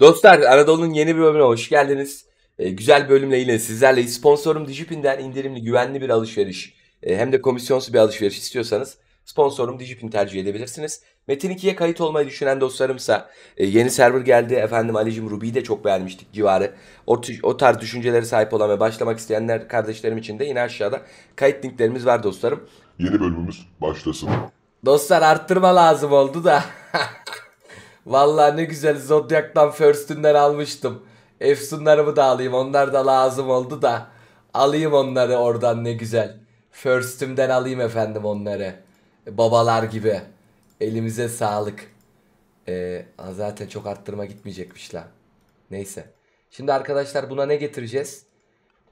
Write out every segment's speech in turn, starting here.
Dostlar Anadolu'nun yeni bir bölümüne hoş geldiniz. Ee, güzel bölümle yine sizlerle sponsorum Dijipin'den indirimli güvenli bir alışveriş e, hem de komisyonsuz bir alışveriş istiyorsanız sponsorum Dijipin tercih edebilirsiniz. Metin 2'ye kayıt olmayı düşünen dostlarımsa e, yeni server geldi efendim Ali'cim Ruby'yi de çok beğenmiştik civarı. O, o tarz düşüncelere sahip olan ve başlamak isteyenler kardeşlerim için de yine aşağıda kayıt linklerimiz var dostlarım. Yeni bölümümüz başlasın. Dostlar arttırma lazım oldu da. Valla ne güzel Zodiac'tan First'ünden almıştım. Efsunlarımı da alayım onlar da lazım oldu da. Alayım onları oradan ne güzel. First'ümden alayım efendim onları. E, babalar gibi. Elimize sağlık. Ee, zaten çok arttırma gitmeyecekmiş lan. Neyse. Şimdi arkadaşlar buna ne getireceğiz?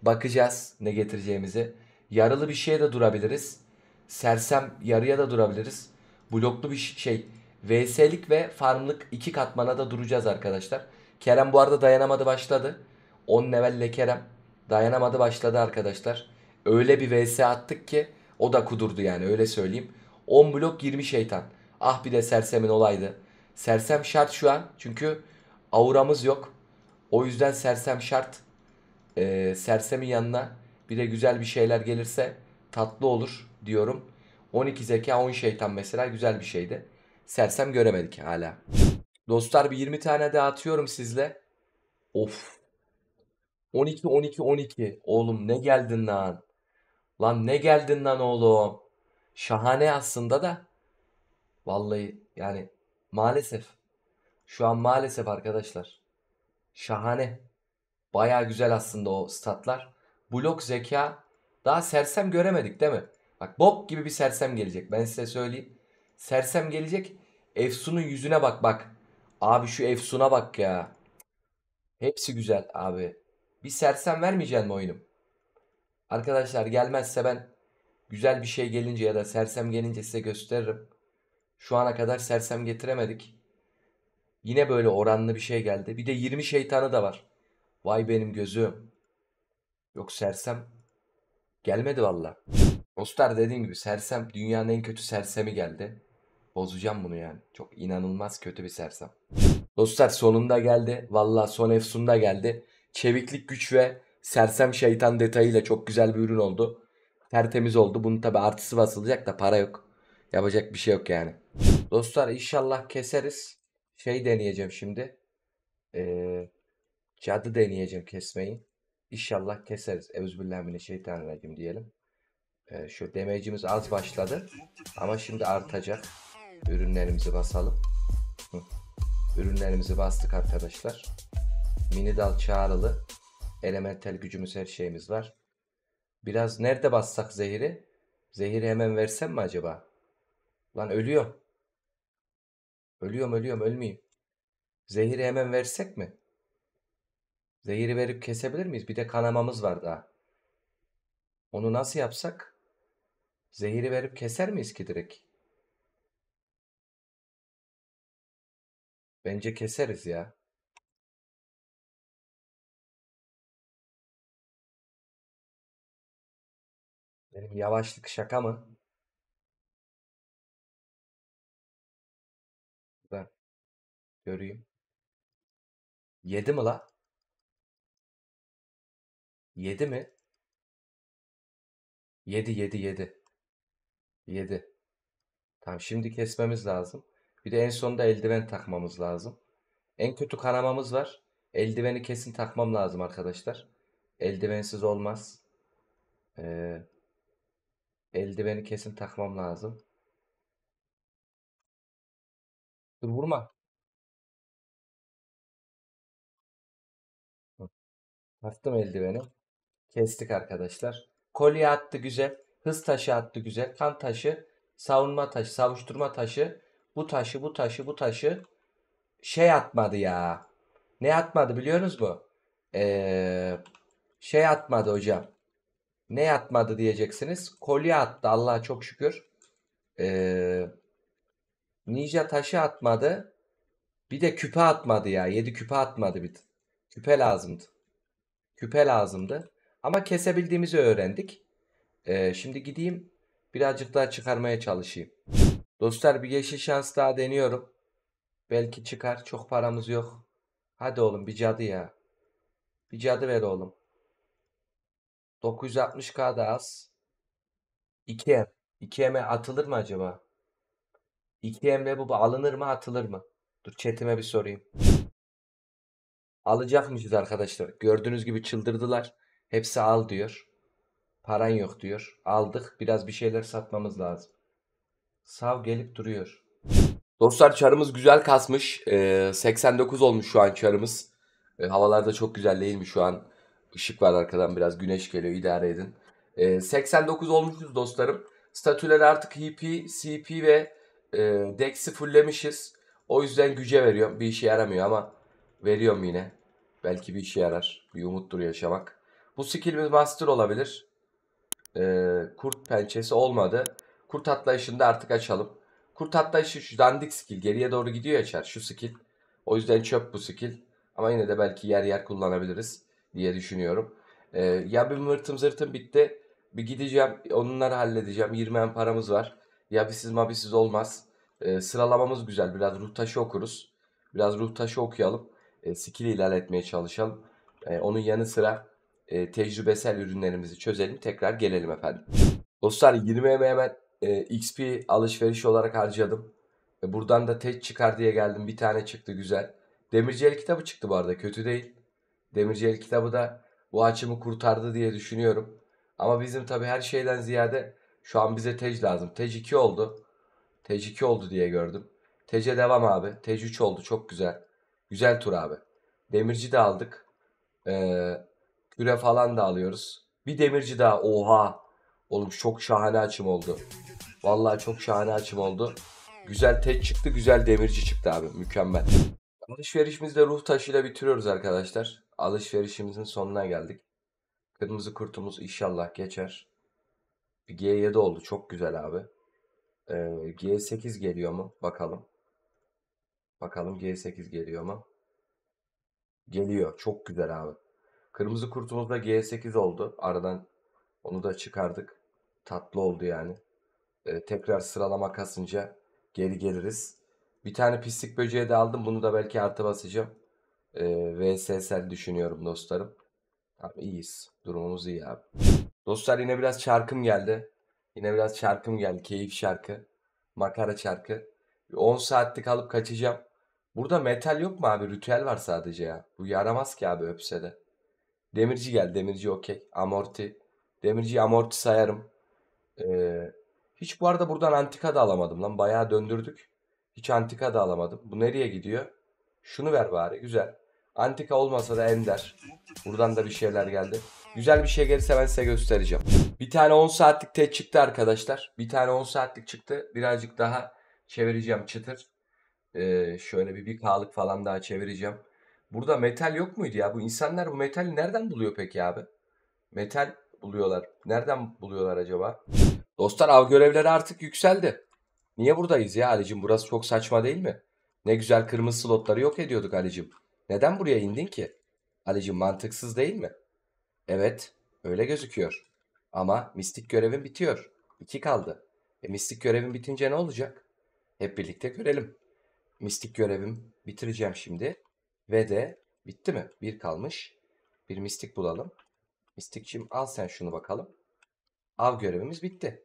Bakacağız ne getireceğimizi. Yaralı bir şeye de durabiliriz. Sersem yarıya da durabiliriz. Bloklu bir şey VS'lik ve farmlık iki katmana da duracağız arkadaşlar. Kerem bu arada dayanamadı başladı. 10 levelle Kerem dayanamadı başladı arkadaşlar. Öyle bir VS attık ki o da kudurdu yani öyle söyleyeyim. 10 blok 20 şeytan. Ah bir de sersemin olaydı. Sersem şart şu an çünkü auramız yok. O yüzden sersem şart. Ee, sersemin yanına bir de güzel bir şeyler gelirse tatlı olur diyorum. 12 zeka 10 şeytan mesela güzel bir şeydi sersem göremedik hala. Dostlar bir 20 tane daha atıyorum sizle. Of. 12 12 12. Oğlum ne geldin lan? Lan ne geldin lan oğlum? Şahane aslında da. Vallahi yani maalesef. Şu an maalesef arkadaşlar. Şahane. Baya güzel aslında o statlar. Blok zeka. Daha sersem göremedik değil mi? Bak bok gibi bir sersem gelecek. Ben size söyleyeyim. Sersem gelecek. Efsun'un yüzüne bak bak. Abi şu Efsun'a bak ya. Hepsi güzel abi. Bir sersem vermeyeceğim mi oyunum? Arkadaşlar gelmezse ben güzel bir şey gelince ya da sersem gelince size gösteririm. Şu ana kadar sersem getiremedik. Yine böyle oranlı bir şey geldi. Bir de 20 şeytanı da var. Vay benim gözüm. Yok sersem gelmedi valla. Dostlar dediğim gibi sersem dünyanın en kötü sersemi geldi. Bozacağım bunu yani. Çok inanılmaz kötü bir sersem. Dostlar sonunda geldi. Valla son efsunda geldi. Çeviklik güç ve sersem şeytan detayıyla çok güzel bir ürün oldu. Tertemiz oldu. Bunun tabi artısı basılacak da para yok. Yapacak bir şey yok yani. Dostlar inşallah keseriz. Şey deneyeceğim şimdi. Ee, cadı deneyeceğim kesmeyi. İnşallah keseriz. Euzubillahimineşşeytanirracim diyelim. Ee, şu demecimiz az başladı. Ama şimdi artacak ürünlerimizi basalım. Ürünlerimizi bastık arkadaşlar. Mini dal çağrılı. Elementel gücümüz her şeyimiz var. Biraz nerede bassak zehiri? Zehiri hemen versem mi acaba? Lan ölüyor. Ölüyorum ölüyorum ölmeyeyim. Zehiri hemen versek mi? Zehiri verip kesebilir miyiz? Bir de kanamamız var daha. Onu nasıl yapsak? Zehiri verip keser miyiz ki direkt? Bence keseriz ya. Benim yavaşlık şaka mı? Ben, göreyim. Yedi mi la? Yedi mi? Yedi yedi yedi. Yedi. Tamam şimdi kesmemiz lazım. Bir de en sonunda eldiven takmamız lazım. En kötü kanamamız var. Eldiveni kesin takmam lazım arkadaşlar. Eldivensiz olmaz. Ee, eldiveni kesin takmam lazım. Dur vurma. Attım eldiveni. Kestik arkadaşlar. Kolye attı güzel. Hız taşı attı güzel. Kan taşı, savunma taşı, savuşturma taşı bu taşı bu taşı bu taşı şey atmadı ya. Ne atmadı biliyorsunuz mu? Ee, şey atmadı hocam. Ne atmadı diyeceksiniz. Kolye attı Allah'a çok şükür. Ee, ninja taşı atmadı. Bir de küpe atmadı ya. Yedi küpe atmadı bir. Küpe lazımdı. Küpe lazımdı. Ama kesebildiğimizi öğrendik. Ee, şimdi gideyim birazcık daha çıkarmaya çalışayım. Dostlar bir yeşil şans daha deniyorum. Belki çıkar. Çok paramız yok. Hadi oğlum bir cadı ya. Bir cadı ver oğlum. 960k da az. 2M. 2M'e atılır mı acaba? 2M'le bu alınır mı atılır mı? Dur chatime bir sorayım. Alacakmışız arkadaşlar. Gördüğünüz gibi çıldırdılar. Hepsi al diyor. Paran yok diyor. Aldık. Biraz bir şeyler satmamız lazım. Sav gelip duruyor. Dostlar çarımız güzel kasmış. E, ee, 89 olmuş şu an çarımız. E, havalarda çok güzel değil mi şu an? Işık var arkadan biraz güneş geliyor idare edin. E, ee, 89 olmuşuz dostlarım. Statüleri artık HP, CP ve e, Dex'i fulllemişiz. O yüzden güce veriyorum. Bir işe yaramıyor ama veriyorum yine. Belki bir işe yarar. Bir umuttur yaşamak. Bu skillimiz master olabilir. E, kurt pençesi olmadı. Kurt atlayışını da artık açalım. Kurt atlayışı şu dandik skill. Geriye doğru gidiyor açar şu skill. O yüzden çöp bu skill. Ama yine de belki yer yer kullanabiliriz diye düşünüyorum. Ee, ya bir mırtım zırtım bitti. Bir gideceğim onları halledeceğim. 20 en paramız var. Ya bisiz mabisiz olmaz. Ee, sıralamamız güzel. Biraz ruh taşı okuruz. Biraz ruh taşı okuyalım. Ee, skill ilerletmeye çalışalım. Ee, onun yanı sıra e, tecrübesel ürünlerimizi çözelim. Tekrar gelelim efendim. Dostlar 20 hemen e, XP alışveriş olarak harcadım. E, buradan da tek çıkar diye geldim. Bir tane çıktı güzel. Demirci El kitabı çıktı bu arada. Kötü değil. Demirci El kitabı da bu açımı kurtardı diye düşünüyorum. Ama bizim tabii her şeyden ziyade şu an bize Tej lazım. Tej 2 oldu. Tej 2 oldu diye gördüm. Tej'e devam abi. Tej 3 oldu. Çok güzel. Güzel tur abi. Demirci de aldık. Ee, küre falan da alıyoruz. Bir demirci daha. Oha. Oğlum çok şahane açım oldu. Vallahi çok şahane açım oldu. Güzel tek çıktı, güzel demirci çıktı abi. Mükemmel. Alışverişimizde ruh taşıyla bitiriyoruz arkadaşlar. Alışverişimizin sonuna geldik. Kırmızı kurtumuz inşallah geçer. G7 oldu. Çok güzel abi. Ee, G8 geliyor mu? Bakalım. Bakalım G8 geliyor mu? Geliyor. Çok güzel abi. Kırmızı kurtumuzda G8 oldu. Aradan onu da çıkardık. Tatlı oldu yani. Ee, tekrar sıralama kasınca geri geliriz. Bir tane pislik böceği de aldım. Bunu da belki artı basacağım. Ee, VSSL düşünüyorum dostlarım. Abi iyiyiz. Durumumuz iyi abi. Dostlar yine biraz şarkım geldi. Yine biraz şarkım geldi. Keyif şarkı. Makara şarkı. 10 saatlik alıp kaçacağım. Burada metal yok mu abi? Ritüel var sadece ya. Bu yaramaz ki abi öpse de. Demirci gel. Demirci okey. Amorti. Demirci amorti sayarım. Ee, hiç bu arada buradan antika da alamadım lan. Bayağı döndürdük. Hiç antika da alamadım. Bu nereye gidiyor? Şunu ver bari. Güzel. Antika olmasa da Ender. Buradan da bir şeyler geldi. Güzel bir şey gelirse ben size göstereceğim. Bir tane 10 saatlik tet çıktı arkadaşlar. Bir tane 10 saatlik çıktı. Birazcık daha çevireceğim çıtır. Ee, şöyle bir bir kağlık falan daha çevireceğim. Burada metal yok muydu ya? Bu insanlar bu metali nereden buluyor peki abi? Metal buluyorlar? Nereden buluyorlar acaba? Dostlar av görevleri artık yükseldi. Niye buradayız ya Ali'cim? Burası çok saçma değil mi? Ne güzel kırmızı slotları yok ediyorduk Ali'cim. Neden buraya indin ki? Ali'cim mantıksız değil mi? Evet, öyle gözüküyor. Ama mistik görevin bitiyor. İki kaldı. E, mistik görevin bitince ne olacak? Hep birlikte görelim. Mistik görevim bitireceğim şimdi. Ve de bitti mi? Bir kalmış. Bir mistik bulalım. Mistikçim al sen şunu bakalım. Av görevimiz bitti.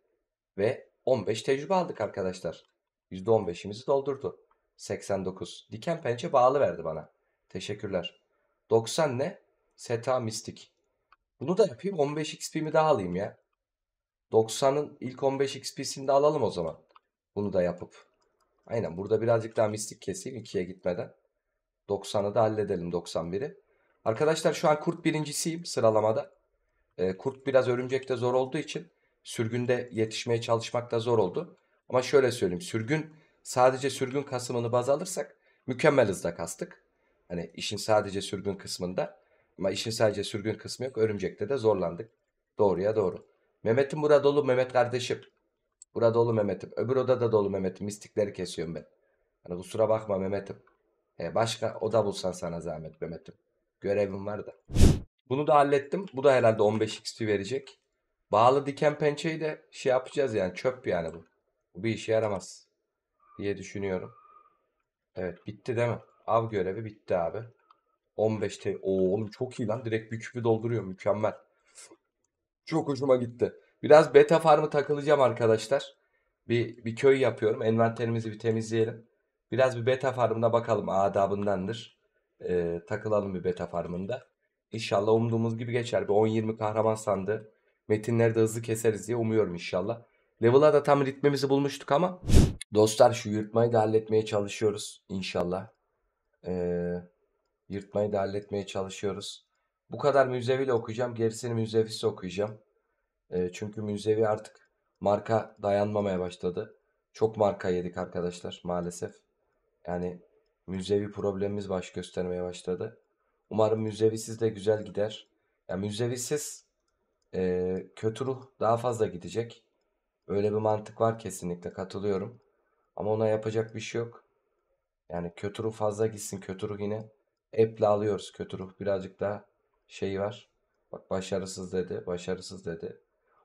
Ve 15 tecrübe aldık arkadaşlar. %15'imizi doldurdu. 89. Diken pençe bağlı verdi bana. Teşekkürler. 90 ne? Seta mistik. Bunu da yapayım 15 XP'mi daha alayım ya. 90'ın ilk 15 XP'sini de alalım o zaman. Bunu da yapıp. Aynen burada birazcık daha mistik keseyim 2'ye gitmeden. 90'ı da halledelim 91'i. Arkadaşlar şu an kurt birincisiyim sıralamada. E, kurt biraz örümcekte zor olduğu için sürgünde yetişmeye çalışmak da zor oldu. Ama şöyle söyleyeyim. Sürgün sadece sürgün kasımını baz alırsak mükemmel hızda kastık. Hani işin sadece sürgün kısmında ama işin sadece sürgün kısmı yok. Örümcekte de zorlandık. Doğruya doğru. Mehmet'im burada dolu Mehmet kardeşim. Burada dolu Mehmet'im. Öbür odada dolu Mehmet'im. Mistikleri kesiyorum ben. Hani kusura bakma Mehmet'im. He, başka oda bulsan sana zahmet Mehmet'im. Görevim var da. Bunu da hallettim. Bu da herhalde 15 XP verecek. Bağlı diken pençeyi de şey yapacağız yani çöp yani bu. Bu bir işe yaramaz diye düşünüyorum. Evet bitti değil mi? Av görevi bitti abi. 15 T. Oo oğlum çok iyi lan. Direkt bir küpü dolduruyor. Mükemmel. Çok hoşuma gitti. Biraz beta farmı takılacağım arkadaşlar. Bir, bir köy yapıyorum. Envanterimizi bir temizleyelim. Biraz bir beta farmına bakalım. Adabındandır. Ee, takılalım bir beta farmında. İnşallah umduğumuz gibi geçer. Bir 10-20 kahraman sandı. Metinleri de hızlı keseriz diye umuyorum inşallah. Level'a da tam ritmimizi bulmuştuk ama dostlar şu yırtmayı da halletmeye çalışıyoruz İnşallah Ee, yırtmayı da halletmeye çalışıyoruz. Bu kadar müzeviyle okuyacağım. Gerisini müzevisi okuyacağım. Ee, çünkü müzevi artık marka dayanmamaya başladı. Çok marka yedik arkadaşlar maalesef. Yani müzevi problemimiz baş göstermeye başladı. Umarım müzevisiz de güzel gider. Ya yani müzevisiz e, kötü ruh daha fazla gidecek. Öyle bir mantık var kesinlikle katılıyorum. Ama ona yapacak bir şey yok. Yani kötü ruh fazla gitsin. Kötü ruh yine eple alıyoruz. Kötü ruh birazcık daha şey var. Bak başarısız dedi. Başarısız dedi.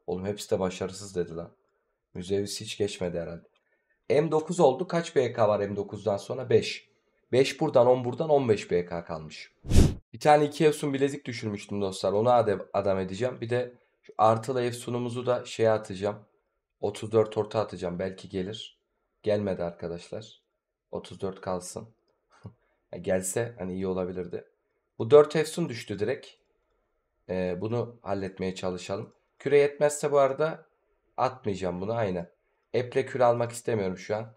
Oğlum hepsi de başarısız dedi lan. Müzevis hiç geçmedi herhalde. M9 oldu. Kaç BK var M9'dan sonra? 5. 5 buradan 10 buradan 15 BK kalmış. Bir tane iki Efsun bilezik düşürmüştüm dostlar. Onu adam, edeceğim. Bir de şu artılı Efsun'umuzu da şeye atacağım. 34 orta atacağım. Belki gelir. Gelmedi arkadaşlar. 34 kalsın. Gelse hani iyi olabilirdi. Bu 4 Efsun düştü direkt. Ee, bunu halletmeye çalışalım. Küre yetmezse bu arada atmayacağım bunu aynı. Eple küre almak istemiyorum şu an.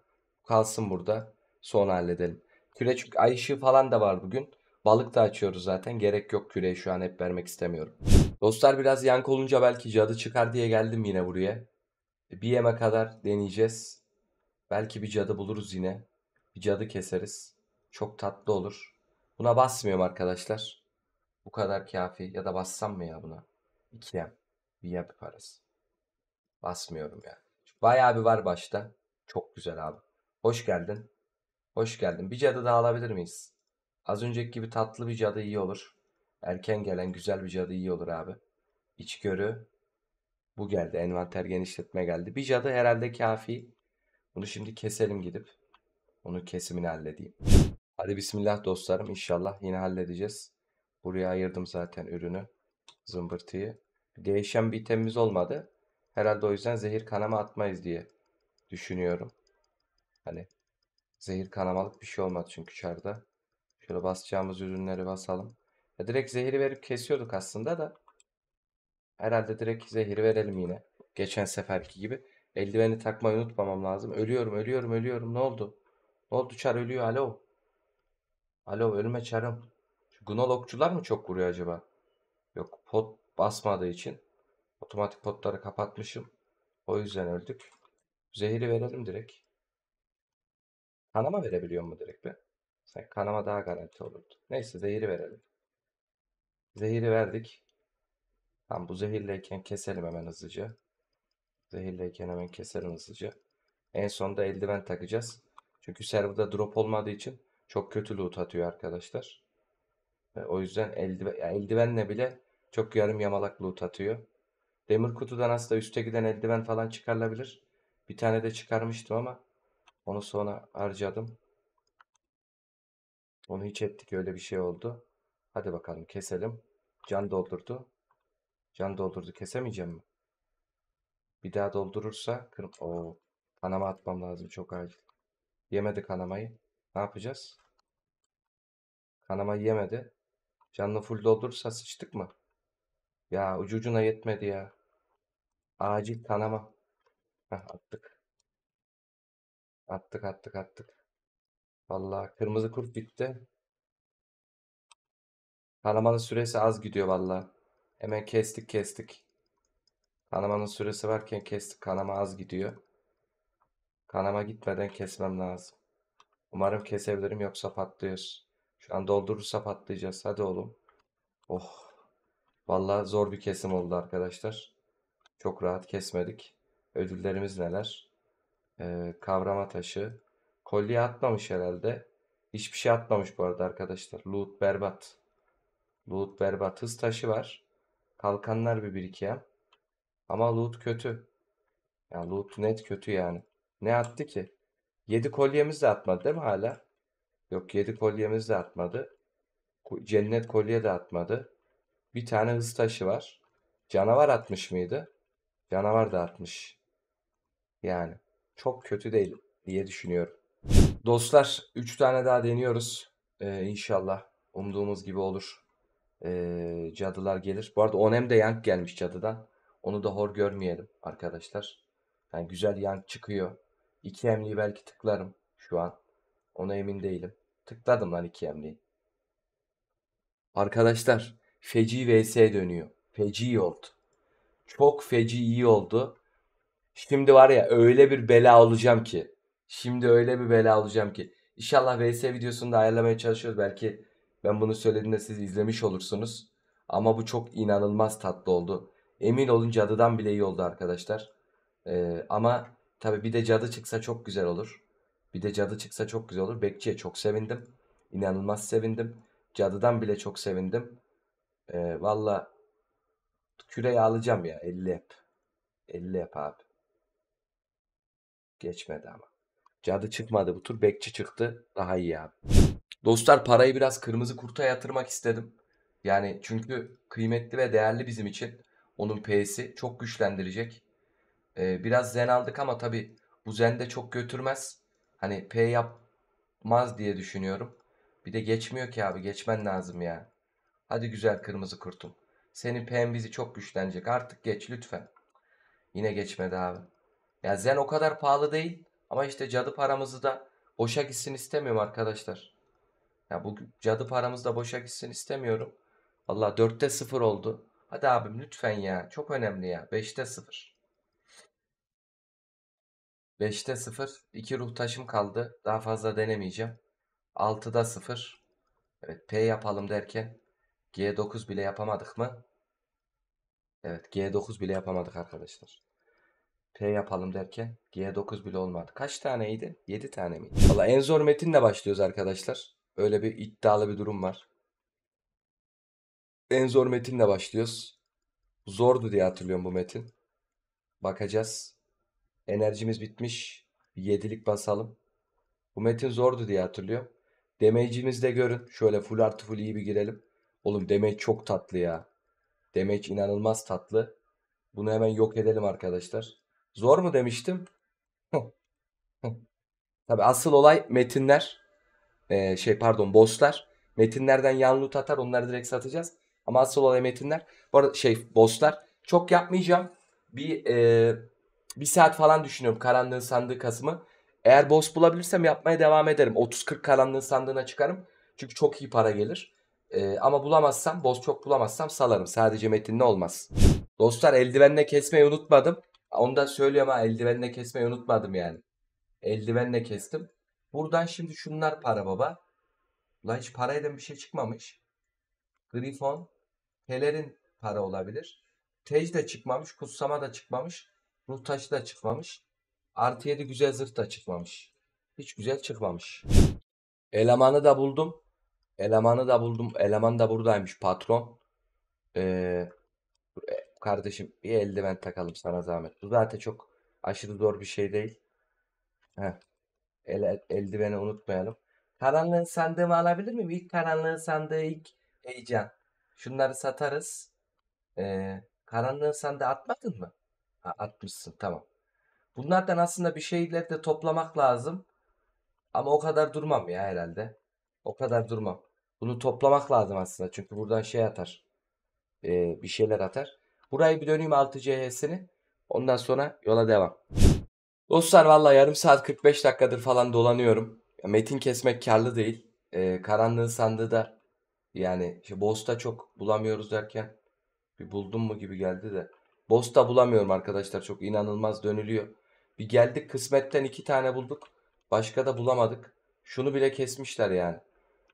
Kalsın burada. Sonra halledelim. Küre çünkü ay ışığı falan da var bugün. Balık da açıyoruz zaten. Gerek yok küreyi şu an hep vermek istemiyorum. Dostlar biraz yankı olunca belki cadı çıkar diye geldim yine buraya. E, bir yeme kadar deneyeceğiz. Belki bir cadı buluruz yine. Bir cadı keseriz. Çok tatlı olur. Buna basmıyorum arkadaşlar. Bu kadar kafi. Ya da bassam mı ya buna? yem Bir yap yaparız. Basmıyorum ya. Bayağı bir var başta. Çok güzel abi. Hoş geldin. Hoş geldin. Bir cadı daha alabilir miyiz? Az önceki gibi tatlı bir cadı iyi olur. Erken gelen güzel bir cadı iyi olur abi. İçgörü. Bu geldi. Envanter genişletme geldi. Bir cadı herhalde kafi. Bunu şimdi keselim gidip. Onun kesimini halledeyim. Hadi bismillah dostlarım. İnşallah yine halledeceğiz. Buraya ayırdım zaten ürünü. Zımbırtıyı. Değişen bir temiz olmadı. Herhalde o yüzden zehir kanama atmayız diye düşünüyorum. Hani zehir kanamalık bir şey olmadı çünkü çarda. Şöyle basacağımız ürünleri basalım. Ya direkt zehri verip kesiyorduk aslında da. Herhalde direkt zehri verelim yine. Geçen seferki gibi. Eldiveni takmayı unutmamam lazım. Ölüyorum, ölüyorum, ölüyorum. Ne oldu? Ne oldu? Çar ölüyor. Alo. Alo ölme çarım. Şu Gunal okçular mı çok vuruyor acaba? Yok pot basmadığı için. Otomatik potları kapatmışım. O yüzden öldük. Zehri verelim direkt. Kanama verebiliyor mu direkt be? Sanki kanama daha garanti olurdu. Neyse zehiri verelim. Zehiri verdik. Tamam bu zehirleyken keselim hemen hızlıca. Zehirleyken hemen keselim hızlıca. En sonda eldiven takacağız. Çünkü serverda drop olmadığı için çok kötü loot atıyor arkadaşlar. E, o yüzden eldiven, eldivenle bile çok yarım yamalak loot atıyor. Demir kutudan aslında üste giden eldiven falan çıkarılabilir. Bir tane de çıkarmıştım ama onu sonra harcadım. Onu hiç ettik öyle bir şey oldu. Hadi bakalım keselim. Can doldurdu. Can doldurdu kesemeyeceğim mi? Bir daha doldurursa kırm o kanama atmam lazım çok acil. Yemedi kanamayı. Ne yapacağız? Kanama yemedi. Canlı full doldurursa sıçtık mı? Ya ucu ucuna yetmedi ya. Acil kanama. Heh, attık. Attık attık attık. Vallahi kırmızı kurt gitti. Kanamanın süresi az gidiyor vallahi. Hemen kestik kestik. Kanamanın süresi varken kestik. Kanama az gidiyor. Kanama gitmeden kesmem lazım. Umarım kesebilirim yoksa patlıyoruz. Şu an doldurursa patlayacağız. Hadi oğlum. Oh. Vallahi zor bir kesim oldu arkadaşlar. Çok rahat kesmedik. Ödüllerimiz neler? Ee, kavrama taşı. Kolye atmamış herhalde. Hiçbir şey atmamış bu arada arkadaşlar. Loot berbat. Loot berbat. Hız taşı var. Kalkanlar bir birikiyor. Ama loot kötü. Ya loot net kötü yani. Ne attı ki? 7 kolyemiz de atmadı değil mi hala? Yok 7 kolyemiz de atmadı. Cennet kolye de atmadı. Bir tane hız taşı var. Canavar atmış mıydı? Canavar da atmış. Yani çok kötü değil diye düşünüyorum. Dostlar 3 tane daha deniyoruz. Ee, inşallah umduğumuz gibi olur. Ee, cadılar gelir. Bu arada Onem de yank gelmiş cadıdan. Onu da hor görmeyelim arkadaşlar. Yani güzel yank çıkıyor. 2 emliği belki tıklarım şu an. Ona emin değilim. Tıkladım lan 2 emliği. Arkadaşlar feci vs dönüyor. Feci oldu. Çok feci iyi oldu. Şimdi var ya öyle bir bela olacağım ki. Şimdi öyle bir bela alacağım ki. İnşallah VS videosunu da ayarlamaya çalışıyoruz. Belki ben bunu söylediğimde siz izlemiş olursunuz. Ama bu çok inanılmaz tatlı oldu. Emin olun cadıdan bile iyi oldu arkadaşlar. Ee, ama tabi bir de cadı çıksa çok güzel olur. Bir de cadı çıksa çok güzel olur. Bekçi'ye çok sevindim. İnanılmaz sevindim. Cadıdan bile çok sevindim. Ee, Valla küreyi alacağım ya. 50 yap. 50 yap abi. Geçmedi ama. Cadı çıkmadı bu tur. Bekçi çıktı. Daha iyi abi. Dostlar parayı biraz kırmızı kurta yatırmak istedim. Yani çünkü kıymetli ve değerli bizim için. Onun P'si çok güçlendirecek. Ee, biraz zen aldık ama tabi bu zen de çok götürmez. Hani P yapmaz diye düşünüyorum. Bir de geçmiyor ki abi geçmen lazım ya. Hadi güzel kırmızı kurtum. Senin P'n bizi çok güçlenecek. Artık geç lütfen. Yine geçmedi abi. Ya zen o kadar pahalı değil. Ama işte cadı paramızı da boşa gitsin istemiyorum arkadaşlar. Ya bu cadı paramız da boşa gitsin istemiyorum. Allah 4'te 0 oldu. Hadi abim lütfen ya. Çok önemli ya. 5'te 0. 5'te 0. 2 ruh taşım kaldı. Daha fazla denemeyeceğim. 6'da 0. Evet P yapalım derken G9 bile yapamadık mı? Evet G9 bile yapamadık arkadaşlar. P yapalım derken G9 bile olmadı. Kaç taneydi? 7 tane miydi? Valla en zor metinle başlıyoruz arkadaşlar. Öyle bir iddialı bir durum var. En zor metinle başlıyoruz. Zordu diye hatırlıyorum bu metin. Bakacağız. Enerjimiz bitmiş. Bir yedilik basalım. Bu metin zordu diye hatırlıyorum. Damage'imizi de görün. Şöyle full artı full iyi bir girelim. Oğlum damage çok tatlı ya. Damage inanılmaz tatlı. Bunu hemen yok edelim arkadaşlar. Zor mu demiştim? Tabi asıl olay metinler. Ee, şey pardon bosslar. Metinlerden yan loot atar onları direkt satacağız. Ama asıl olay metinler. Bu arada şey bosslar. Çok yapmayacağım. Bir e, bir saat falan düşünüyorum karanlığın sandığı kasımı. Eğer boss bulabilirsem yapmaya devam ederim. 30-40 karanlığın sandığına çıkarım. Çünkü çok iyi para gelir. E, ama bulamazsam boss çok bulamazsam salarım. Sadece metinle olmaz. Dostlar eldivenle kesmeyi unutmadım. Onu da söylüyorum ama eldivenle kesmeyi unutmadım yani. Eldivenle kestim. Buradan şimdi şunlar para baba. Ulan hiç parayla bir şey çıkmamış. Grifon. Pelerin para olabilir. Tej de çıkmamış. Kutsama da çıkmamış. Ruh taşı da çıkmamış. Artı 7 güzel zırh da çıkmamış. Hiç güzel çıkmamış. Elemanı da buldum. Elemanı da buldum. Eleman da buradaymış patron. Ee, Kardeşim bir eldiven takalım sana zahmet. Bu zaten çok aşırı zor bir şey değil. Heh. El, eldiveni unutmayalım. Karanlığın sandığımı alabilir miyim? İlk karanlığın sandığı ilk heyecan. Şunları satarız. Ee, karanlığın sandığı atmadın mı? Ha, atmışsın tamam. Bunlardan aslında bir şeyler de toplamak lazım. Ama o kadar durmam ya herhalde. O kadar durmam. Bunu toplamak lazım aslında. Çünkü buradan şey atar. Ee, bir şeyler atar. Burayı bir döneyim 6 CH'sini. Ondan sonra yola devam. Dostlar valla yarım saat 45 dakikadır falan dolanıyorum. Metin kesmek karlı değil. Ee, karanlığın sandığı da yani işte Bosta çok bulamıyoruz derken bir buldum mu gibi geldi de. Bosta bulamıyorum arkadaşlar çok inanılmaz dönülüyor. Bir geldik kısmetten iki tane bulduk. Başka da bulamadık. Şunu bile kesmişler yani.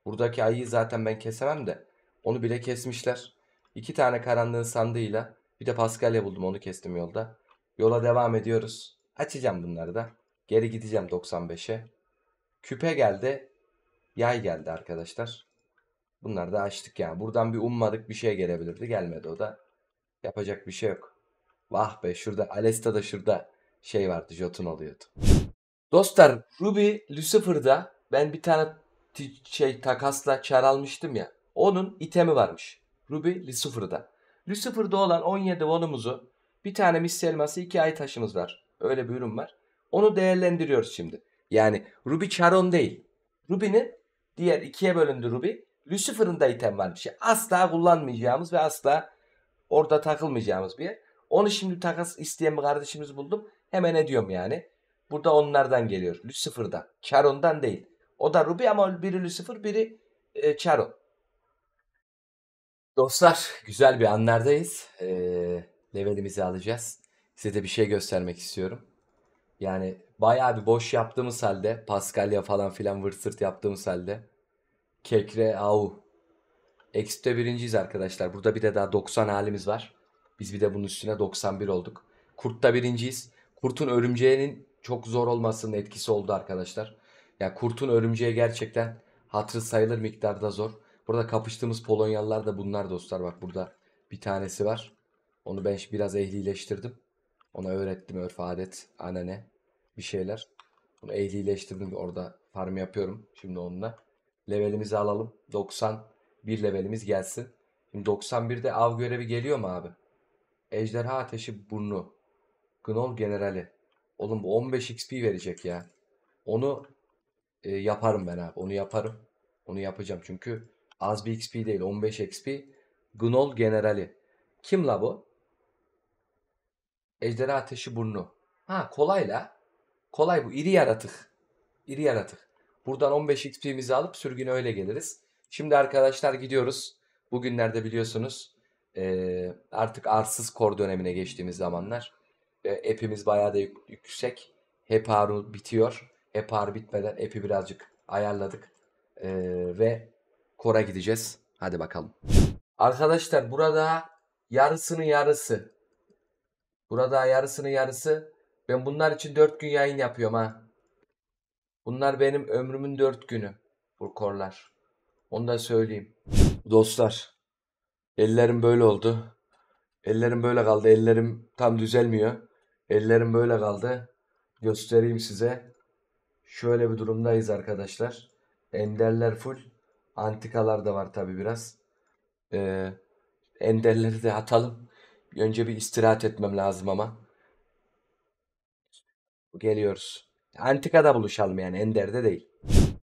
Buradaki ayıyı zaten ben kesemem de. Onu bile kesmişler. İki tane karanlığın sandığıyla bir de Paskalya buldum onu kestim yolda. Yola devam ediyoruz. Açacağım bunları da. Geri gideceğim 95'e. Küpe geldi. Yay geldi arkadaşlar. Bunları da açtık yani. Buradan bir ummadık bir şey gelebilirdi. Gelmedi o da. Yapacak bir şey yok. Vah be şurada da şurada şey vardı. Jotun alıyordu. Dostlar Ruby Lucifer'da ben bir tane şey takasla çar almıştım ya. Onun itemi varmış. Ruby Lucifer'da. Lucifer'da olan 17 volumuzu bir tane mis elması iki ay taşımız var. Öyle bir ürün var. Onu değerlendiriyoruz şimdi. Yani Ruby Charon değil. Ruby'nin diğer ikiye bölündü Ruby. Lucifer'ın da item varmış. Asla kullanmayacağımız ve asla orada takılmayacağımız bir yer. Onu şimdi takas isteyen bir kardeşimiz buldum. Hemen ediyorum yani. Burada onlardan geliyor. Lucifer'dan. Charon'dan değil. O da Ruby ama biri Lucifer biri e, Charon. Dostlar güzel bir anlardayız. Ee, levelimizi alacağız. Size de bir şey göstermek istiyorum. Yani bayağı bir boş yaptığımız halde Paskalya falan filan vırsırt yaptığımız halde Kekre Au Exit'te birinciyiz arkadaşlar. Burada bir de daha 90 halimiz var. Biz bir de bunun üstüne 91 olduk. Kurt'ta birinciyiz. Kurt'un örümceğinin çok zor olmasının etkisi oldu arkadaşlar. Ya yani kurt'un örümceği gerçekten hatırı sayılır miktarda zor. Burada kapıştığımız Polonyalılar da bunlar dostlar. Bak burada bir tanesi var. Onu ben biraz ehlileştirdim. Ona öğrettim örf adet, anane bir şeyler. Bunu ehlileştirdim. Orada farm yapıyorum şimdi onunla. Levelimizi alalım. 91 levelimiz gelsin. Şimdi 91'de av görevi geliyor mu abi? Ejderha ateşi burnu. Gnol generali. Oğlum bu 15 XP verecek ya. Onu e, yaparım ben abi. Onu yaparım. Onu yapacağım çünkü Az bir XP değil 15 XP. Gnol Generali. Kim la bu? Ejderha Ateşi Burnu. Ha kolay la. Kolay bu. İri yaratık. İri yaratık. Buradan 15 XP'mizi alıp sürgüne öyle geliriz. Şimdi arkadaşlar gidiyoruz. Bugünlerde biliyorsunuz artık arsız kor dönemine geçtiğimiz zamanlar. E, epimiz bayağı da yüksek. Hep ağrı bitiyor. Hep ağrı bitmeden epi birazcık ayarladık. ve Kora gideceğiz. Hadi bakalım. Arkadaşlar burada yarısının yarısı. Burada yarısının yarısı. Ben bunlar için 4 gün yayın yapıyorum ha. Bunlar benim ömrümün 4 günü. Bu korlar. Onu da söyleyeyim. Dostlar. Ellerim böyle oldu. Ellerim böyle kaldı. Ellerim tam düzelmiyor. Ellerim böyle kaldı. Göstereyim size. Şöyle bir durumdayız arkadaşlar. Enderler full. Antikalar da var tabi biraz. Ee, enderleri de atalım. Önce bir istirahat etmem lazım ama. Geliyoruz. Antikada buluşalım yani Ender'de değil.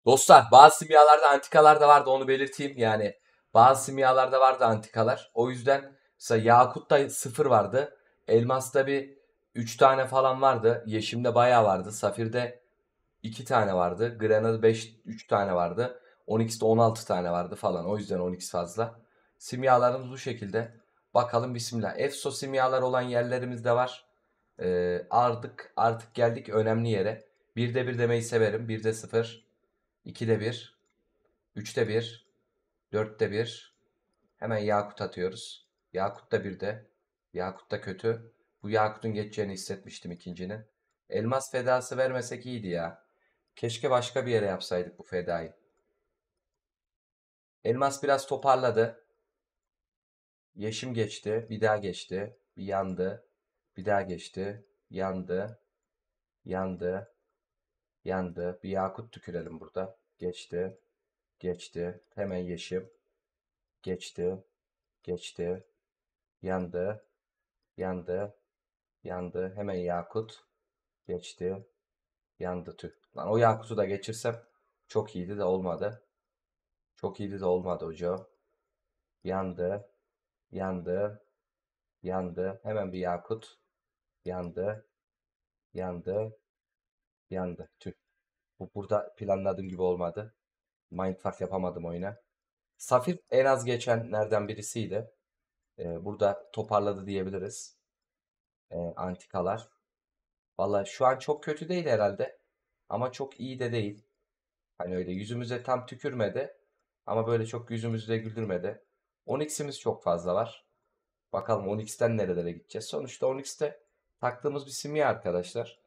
Dostlar bazı simyalarda antikalar da vardı onu belirteyim. Yani bazı simyalarda vardı antikalar. O yüzden mesela Yakut'ta sıfır vardı. Elmas'ta bir 3 tane falan vardı. Yeşim'de bayağı vardı. Safir'de 2 tane vardı. Granada 5 3 tane vardı. 12'de 16 tane vardı falan. O yüzden 12 fazla. Simyalarımız bu şekilde. Bakalım bismillah. EFSO simyalar olan yerlerimiz de var. Ee, artık artık geldik önemli yere. 1'de 1 demeyi severim. 1'de 0. 2'de 1. 3'te 1. 4'te 1. Hemen Yakut atıyoruz. Yakut Yakut'ta 1'de. da kötü. Bu Yakut'un geçeceğini hissetmiştim ikincinin. Elmas fedası vermesek iyiydi ya. Keşke başka bir yere yapsaydık bu fedayı. Elmas biraz toparladı. Yeşim geçti. Bir daha geçti. Bir yandı. Bir daha geçti. Yandı. Yandı. Yandı. Bir yakut tükürelim burada. Geçti. Geçti. Hemen yeşim. Geçti. Geçti. Yandı. Yandı. Yandı. Hemen yakut. Geçti. Yandı tüh. Lan o yakutu da geçirsem çok iyiydi de olmadı. Çok iyi de olmadı hoca. Yandı. Yandı. Yandı. Hemen bir yakut. Yandı. Yandı. Yandı. Tüh. Bu burada planladığım gibi olmadı. Mindfuck yapamadım oyuna. Safir en az geçenlerden birisiydi. Ee, burada toparladı diyebiliriz. Ee, antikalar. Valla şu an çok kötü değil herhalde. Ama çok iyi de değil. Hani öyle yüzümüze tam tükürmedi. Ama böyle çok yüzümüzü güldürmedi. 10 çok fazla var. Bakalım 10x'ten nerelere gideceğiz. Sonuçta 10 taktığımız bir simya arkadaşlar.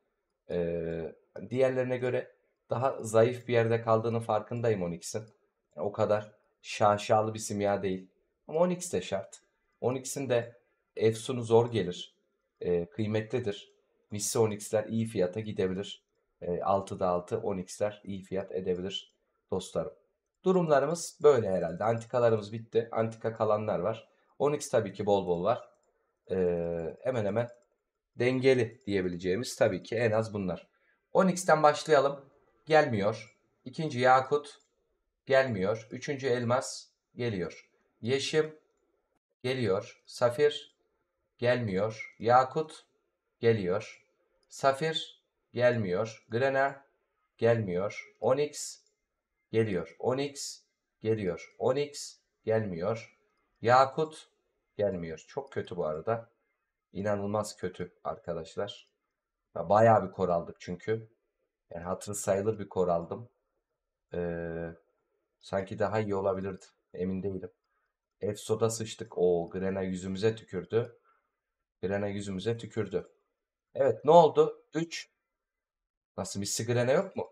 Ee, diğerlerine göre daha zayıf bir yerde kaldığını farkındayım 10 Yani o kadar şaşalı bir simya değil. Ama 10 de şart. 10 de efsunu zor gelir. Ee, kıymetlidir. Missi 10 iyi fiyata gidebilir. Ee, 6'da 6 10 iyi fiyat edebilir dostlarım. Durumlarımız böyle herhalde. Antikalarımız bitti. Antika kalanlar var. Onyx tabii ki bol bol var. Ee, hemen hemen dengeli diyebileceğimiz tabii ki en az bunlar. Onyx'ten başlayalım. Gelmiyor. İkinci Yakut gelmiyor. Üçüncü Elmas geliyor. Yeşim geliyor. Safir gelmiyor. Yakut geliyor. Safir gelmiyor. Grena gelmiyor. Onyx geliyor. Onyx geliyor. Onyx gelmiyor. Yakut gelmiyor. Çok kötü bu arada. İnanılmaz kötü arkadaşlar. Bayağı bir kor aldık çünkü. Yani hatırı sayılır bir kor aldım. Ee, sanki daha iyi olabilirdi. Emin değilim. Efso'da sıçtık. O Grena yüzümüze tükürdü. Grena yüzümüze tükürdü. Evet ne oldu? 3. Nasıl Missy Grena yok mu?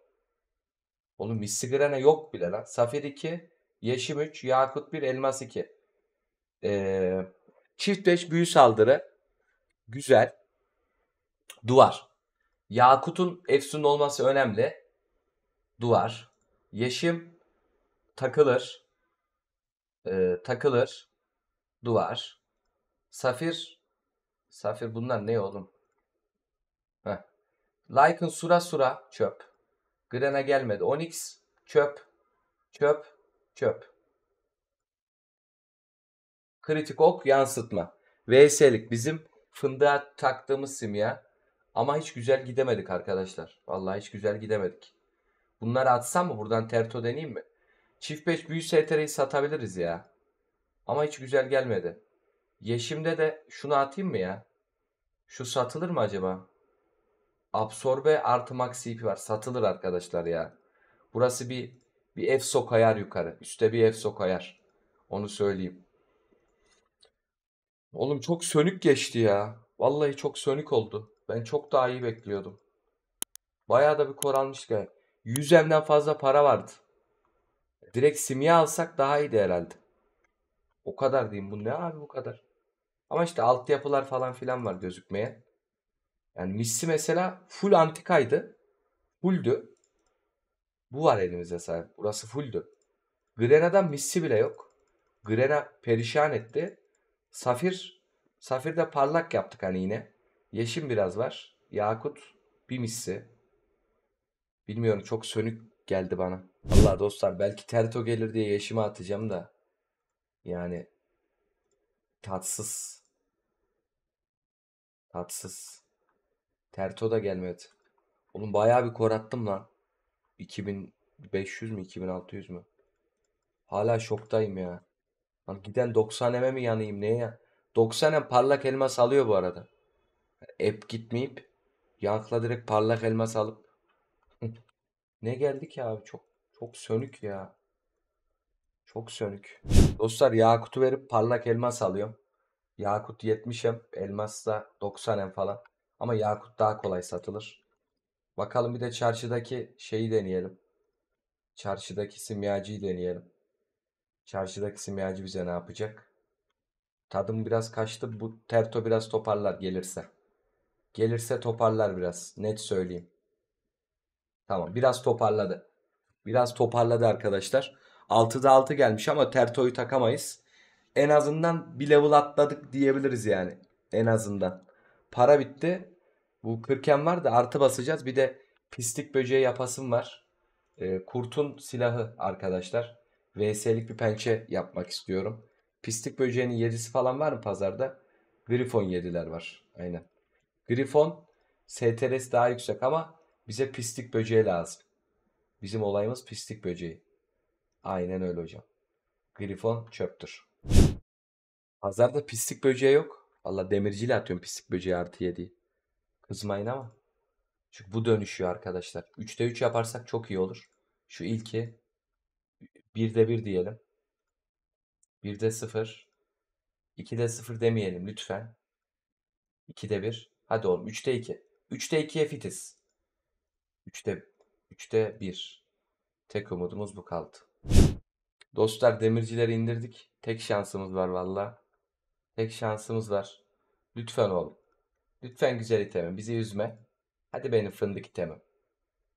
Oğlum missigrene yok bile lan. Safir 2, yeşim 3, yakut 1, elmas 2. Ee, çift 5 büyü saldırı. Güzel. Duvar. Yakut'un efsun olması önemli. Duvar. Yeşim takılır. Ee, takılır. Duvar. Safir. Safir bunlar ne oğlum? Heh. Like'ın sura sura çöp. Grena gelmedi. Onyx çöp. Çöp. Çöp. Kritik ok yansıtma. VS'lik bizim fındığa taktığımız simya. Ama hiç güzel gidemedik arkadaşlar. Vallahi hiç güzel gidemedik. Bunları atsam mı? Buradan terto deneyeyim mi? Çift 5 büyü STR'yi satabiliriz ya. Ama hiç güzel gelmedi. Yeşim'de de şunu atayım mı ya? Şu satılır mı acaba? Absorbe artı max CP var. Satılır arkadaşlar ya. Burası bir bir F sok ayar yukarı. Üste bir F sok ayar. Onu söyleyeyim. Oğlum çok sönük geçti ya. Vallahi çok sönük oldu. Ben çok daha iyi bekliyordum. Bayağı da bir koralmış gayet. 100 M'den fazla para vardı. Direkt simya alsak daha iyiydi herhalde. O kadar diyeyim. Bu ne abi bu kadar. Ama işte altyapılar falan filan var gözükmeye. Yani Missi mesela full antikaydı. Fulldü. Bu var elimizde sahip. Burası fulldü. Grena'da Missi bile yok. Grena perişan etti. Safir safir de parlak yaptık hani yine. Yeşim biraz var. Yakut bir missi. Bilmiyorum çok sönük geldi bana. Allah dostlar belki Terto gelir diye yeşime atacağım da. Yani tatsız. Tatsız. Terto da gelmedi. Oğlum bayağı bir kor attım lan. 2500 mü 2600 mü? Hala şoktayım ya. Lan giden 90 eme mi yanayım ne ya? 90 em parlak elmas alıyor bu arada. Ep gitmeyip yankla direkt parlak elmas alıp ne geldi ki abi çok çok sönük ya. Çok sönük. Dostlar Yakut'u verip parlak elmas alıyorum. Yakut 70 em, elmas da 90 em falan. Ama yakut daha kolay satılır. Bakalım bir de çarşıdaki şeyi deneyelim. Çarşıdaki simyacıyı deneyelim. Çarşıdaki simyacı bize ne yapacak? Tadım biraz kaçtı. Bu terto biraz toparlar gelirse. Gelirse toparlar biraz. Net söyleyeyim. Tamam biraz toparladı. Biraz toparladı arkadaşlar. 6'da 6 gelmiş ama tertoyu takamayız. En azından bir level atladık diyebiliriz yani. En azından. Para bitti. Bu kırken var da artı basacağız. Bir de pislik böceği yapasım var. E, kurtun silahı arkadaşlar. VS'lik bir pençe yapmak istiyorum. Pislik böceğinin yedisi falan var mı pazarda? Grifon yediler var. Aynen. Grifon STR'si daha yüksek ama bize pislik böceği lazım. Bizim olayımız pislik böceği. Aynen öyle hocam. Grifon çöptür. Pazarda pislik böceği yok. Valla demirciyle atıyorum pislik böceği artı yediği. Kızmayın ama. Çünkü bu dönüşüyor arkadaşlar. 3'te 3 yaparsak çok iyi olur. Şu ilki 1'de 1 diyelim. 1'de 0. 2'de 0 demeyelim lütfen. 2'de 1. Hadi oğlum 3'te 2. 3'te 2'ye fitiz. 3'te 3'te 1. Tek umudumuz bu kaldı. Dostlar demircileri indirdik. Tek şansımız var valla. Tek şansımız var. Lütfen oğlum. Lütfen güzel iteme. Bizi üzme. Hadi benim fındık itemem.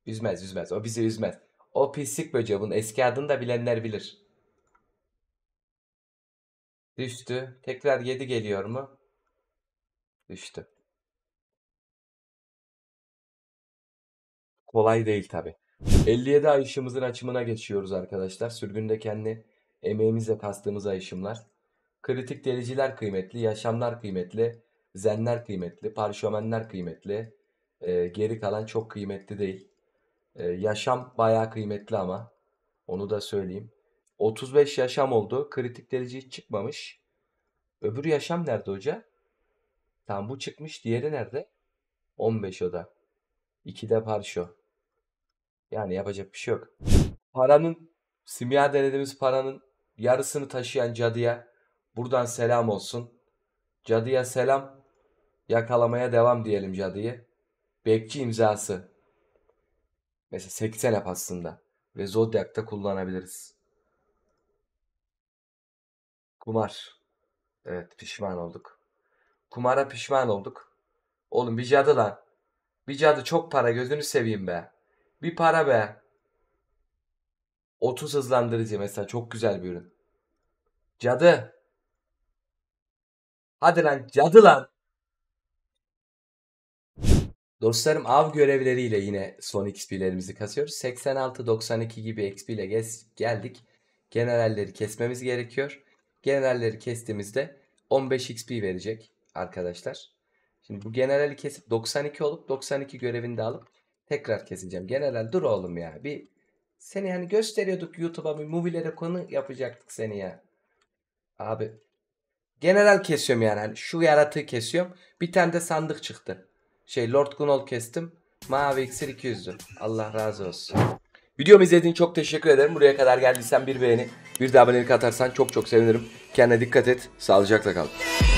Üzmez üzmez. O bizi üzmez. O pislik böceği. Bunun eski adını da bilenler bilir. Düştü. Tekrar 7 geliyor mu? Düştü. Kolay değil tabi. 57 ay ışığımızın açımına geçiyoruz arkadaşlar. Sürgünde kendi emeğimizle kastığımız ay ışımlar. Kritik deliciler kıymetli, yaşamlar kıymetli zenler kıymetli, parşömenler kıymetli. E, geri kalan çok kıymetli değil. E, yaşam bayağı kıymetli ama onu da söyleyeyim. 35 yaşam oldu. Kritik derece hiç çıkmamış. Öbür yaşam nerede hoca? Tam bu çıkmış. Diğeri nerede? 15 oda. 2'de parşo. Yani yapacak bir şey yok. Paranın, simya denediğimiz paranın yarısını taşıyan cadıya buradan selam olsun. Cadıya selam. Yakalamaya devam diyelim cadıyı. Bekçi imzası. Mesela 80 yap aslında. Ve Zodiac'ta kullanabiliriz. Kumar. Evet pişman olduk. Kumara pişman olduk. Oğlum bir cadı lan. Bir cadı çok para gözünü seveyim be. Bir para be. 30 hızlandırıcı mesela çok güzel bir ürün. Cadı. Hadi lan cadı lan. Dostlarım av görevleriyle yine son XP'lerimizi kasıyoruz. 86-92 gibi XP ile geldik. Generalleri kesmemiz gerekiyor. Generalleri kestiğimizde 15 XP verecek arkadaşlar. Şimdi bu generali kesip 92 olup 92 görevini de alıp tekrar keseceğim. General dur oğlum ya. Bir seni yani gösteriyorduk YouTube'a bir movilere konu yapacaktık seni ya. Abi general kesiyorum yani. Hani şu yaratığı kesiyorum. Bir tane de sandık çıktı. Şey Lord Gunol kestim. Mavi iksir 200'dü. Allah razı olsun. Videomu izlediğin çok teşekkür ederim. Buraya kadar geldiysen bir beğeni, bir de abonelik atarsan çok çok sevinirim. Kendine dikkat et. Sağlıcakla kal.